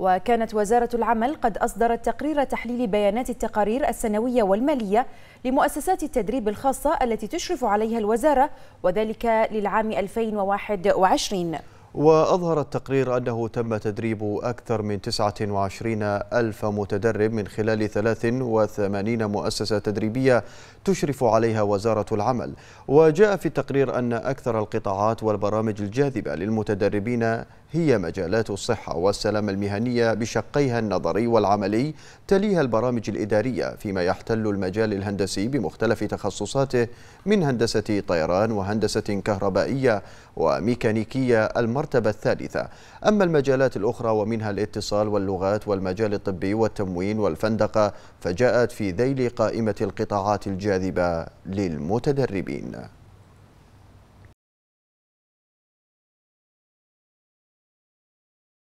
وكانت وزارة العمل قد أصدرت تقرير تحليل بيانات التقارير السنوية والمالية لمؤسسات التدريب الخاصة التي تشرف عليها الوزارة وذلك للعام 2021 وأظهر التقرير أنه تم تدريب أكثر من 29 ألف متدرب من خلال 83 مؤسسة تدريبية تشرف عليها وزارة العمل وجاء في التقرير أن أكثر القطاعات والبرامج الجاذبة للمتدربين هي مجالات الصحة والسلامة المهنية بشقيها النظري والعملي تليها البرامج الإدارية فيما يحتل المجال الهندسي بمختلف تخصصاته من هندسة طيران وهندسة كهربائية وميكانيكية المرتبة الثالثة أما المجالات الأخرى ومنها الاتصال واللغات والمجال الطبي والتموين والفندقة فجاءت في ذيل قائمة القطاعات الجاذبة للمتدربين